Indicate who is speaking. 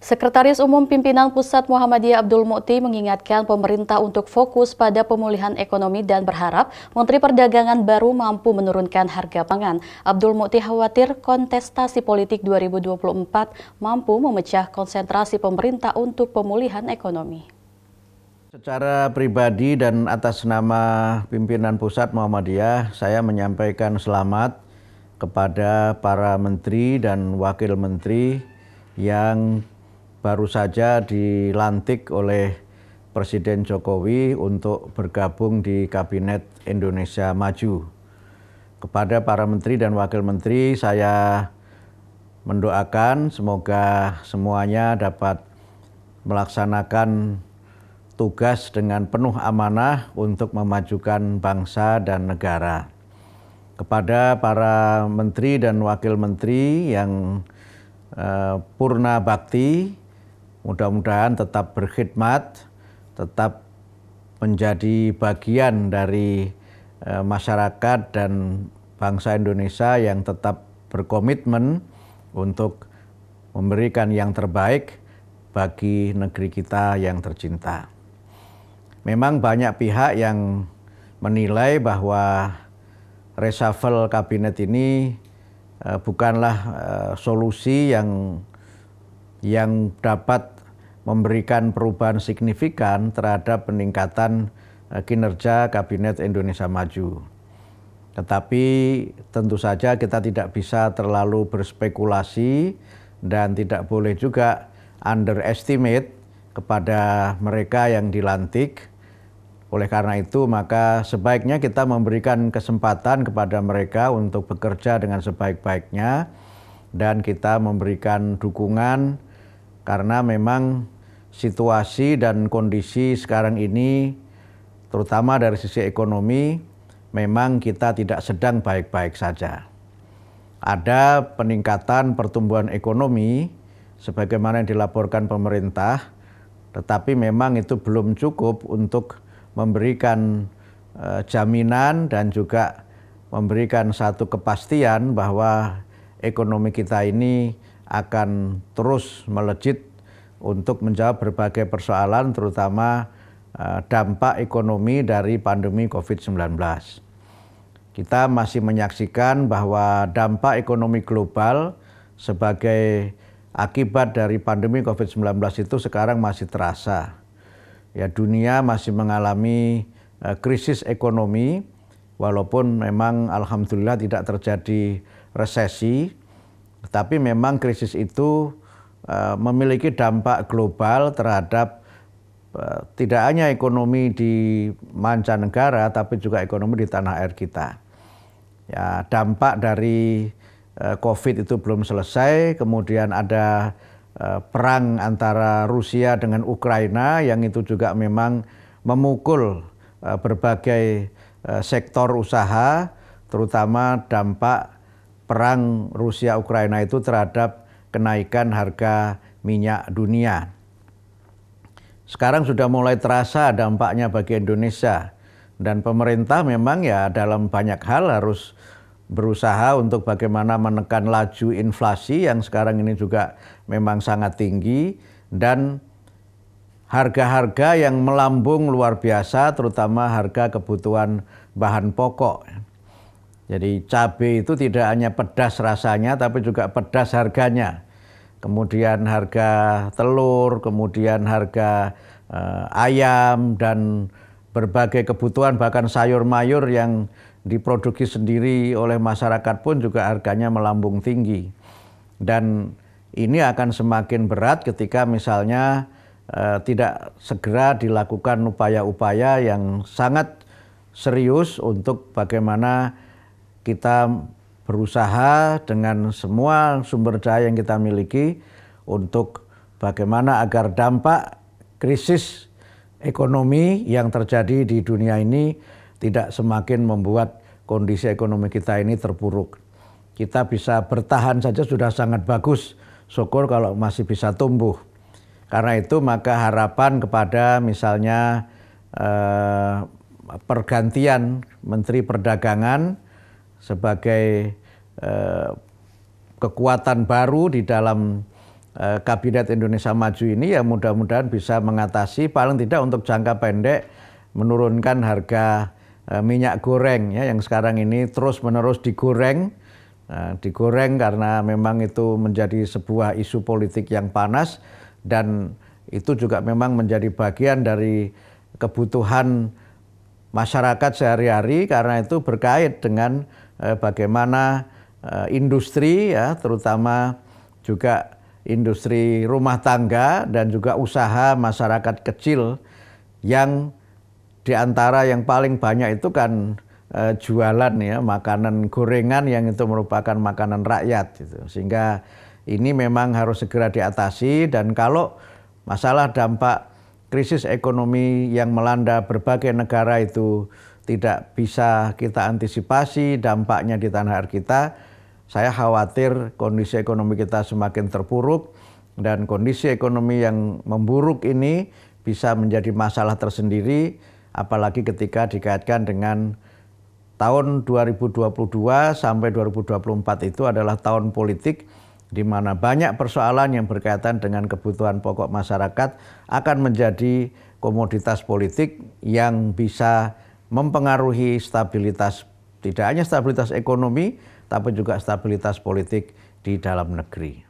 Speaker 1: Sekretaris Umum Pimpinan Pusat Muhammadiyah Abdul Mukti mengingatkan pemerintah untuk fokus pada pemulihan ekonomi dan berharap Menteri Perdagangan baru mampu menurunkan harga pangan. Abdul Mukti khawatir kontestasi politik 2024 mampu memecah konsentrasi pemerintah untuk pemulihan ekonomi. Secara pribadi dan atas nama pimpinan pusat Muhammadiyah, saya menyampaikan selamat kepada para menteri dan wakil menteri yang baru saja dilantik oleh Presiden Jokowi untuk bergabung di Kabinet Indonesia Maju. Kepada para menteri dan wakil menteri, saya mendoakan semoga semuanya dapat melaksanakan tugas dengan penuh amanah untuk memajukan bangsa dan negara. Kepada para menteri dan wakil menteri yang uh, eh, purna bakti, Mudah-mudahan tetap berkhidmat, tetap menjadi bagian dari e, masyarakat dan bangsa Indonesia yang tetap berkomitmen untuk memberikan yang terbaik bagi negeri kita yang tercinta. Memang banyak pihak yang menilai bahwa reshuffle kabinet ini e, bukanlah e, solusi yang yang dapat memberikan perubahan signifikan terhadap peningkatan e, kinerja Kabinet Indonesia Maju. Tetapi tentu saja kita tidak bisa terlalu berspekulasi dan tidak boleh juga underestimate kepada mereka yang dilantik. Oleh karena itu, maka sebaiknya kita memberikan kesempatan kepada mereka untuk bekerja dengan sebaik-baiknya dan kita memberikan dukungan karena memang situasi dan kondisi sekarang ini terutama dari sisi ekonomi memang kita tidak sedang baik-baik saja. Ada peningkatan pertumbuhan ekonomi sebagaimana yang dilaporkan pemerintah, tetapi memang itu belum cukup untuk memberikan eh, jaminan dan juga memberikan satu kepastian bahwa ekonomi kita ini akan terus melejit untuk menjawab berbagai persoalan terutama eh, dampak ekonomi dari pandemi COVID-19. Kita masih menyaksikan bahwa dampak ekonomi global sebagai akibat dari pandemi COVID-19 itu sekarang masih terasa. Ya, dunia masih mengalami eh, krisis ekonomi walaupun memang alhamdulillah tidak terjadi resesi, tapi memang krisis itu Eh, memiliki dampak global terhadap eh, tidak hanya ekonomi di mancanegara tapi juga ekonomi di tanah air kita. Ya, dampak dari eh, Covid itu belum selesai, kemudian ada perang antara Rusia dengan Ukraina yang itu juga memang memukul berbagai sektor usaha, terutama dampak perang Rusia Ukraina itu terhadap kenaikan harga minyak dunia. Sekarang sudah mulai terasa dampaknya bagi Indonesia dan pemerintah memang ya dalam banyak hal harus berusaha untuk bagaimana menekan laju inflasi yang sekarang ini juga memang sangat tinggi dan harga-harga yang melambung luar biasa terutama harga kebutuhan bahan pokok. Jadi cabai itu tidak hanya pedas rasanya, tapi juga pedas harganya. Kemudian harga telur, kemudian harga eh, ayam dan berbagai kebutuhan bahkan sayur mayur yang diproduksi sendiri oleh masyarakat pun juga harganya melambung tinggi. Dan ini akan semakin berat ketika misalnya eh, tidak segera dilakukan upaya-upaya yang sangat serius untuk bagaimana kita berusaha dengan semua sumber daya yang kita miliki untuk bagaimana agar dampak krisis ekonomi yang terjadi di dunia ini tidak semakin membuat kondisi ekonomi kita ini terpuruk. Kita bisa bertahan saja sudah sangat bagus. Syukur kalau masih bisa tumbuh. Karena itu maka harapan kepada misalnya eh, pergantian Menteri Perdagangan sebagai eh, kekuatan baru di dalam eh, kabinet Indonesia Maju ini ya mudah-mudahan bisa mengatasi paling tidak untuk jangka pendek menurunkan harga eh, minyak goreng ya yang sekarang ini terus-menerus digoreng eh, digoreng karena memang itu menjadi sebuah isu politik yang panas dan itu juga memang menjadi bagian dari kebutuhan masyarakat sehari-hari karena itu berkait dengan Eh, bagaimana eh, industri ya terutama juga industri rumah tangga dan juga usaha masyarakat kecil yang diantara yang paling banyak itu kan eh, jualan ya makanan gorengan yang itu merupakan makanan rakyat gitu. sehingga ini memang harus segera diatasi dan kalau masalah dampak krisis ekonomi yang melanda berbagai negara itu tidak bisa kita antisipasi dampaknya di tanah air kita, saya khawatir kondisi ekonomi kita semakin terpuruk dan kondisi ekonomi yang memburuk ini bisa menjadi masalah tersendiri apalagi ketika dikaitkan dengan tahun 2022 sampai 2024 itu adalah tahun politik di mana banyak persoalan yang berkaitan dengan kebutuhan pokok masyarakat akan menjadi komoditas politik yang bisa mempengaruhi stabilitas tidak hanya stabilitas ekonomi tapi juga stabilitas politik di dalam negeri.